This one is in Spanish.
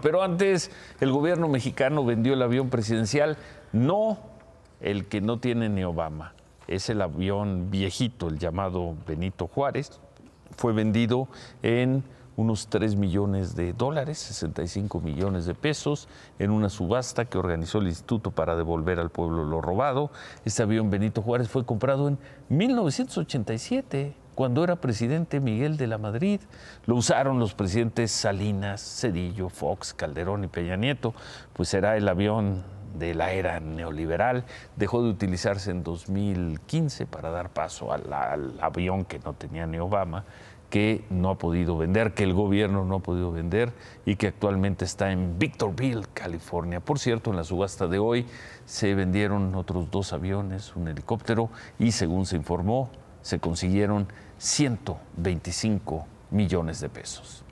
Pero antes, el gobierno mexicano vendió el avión presidencial, no el que no tiene ni Obama, es el avión viejito, el llamado Benito Juárez. Fue vendido en unos 3 millones de dólares, 65 millones de pesos, en una subasta que organizó el Instituto para devolver al pueblo lo robado. Este avión Benito Juárez fue comprado en 1987 cuando era presidente Miguel de la Madrid, lo usaron los presidentes Salinas, Cedillo, Fox, Calderón y Peña Nieto, pues era el avión de la era neoliberal, dejó de utilizarse en 2015 para dar paso al, al avión que no tenía ni Obama, que no ha podido vender, que el gobierno no ha podido vender y que actualmente está en Victorville, California. Por cierto, en la subasta de hoy se vendieron otros dos aviones, un helicóptero y, según se informó, se consiguieron 125 millones de pesos.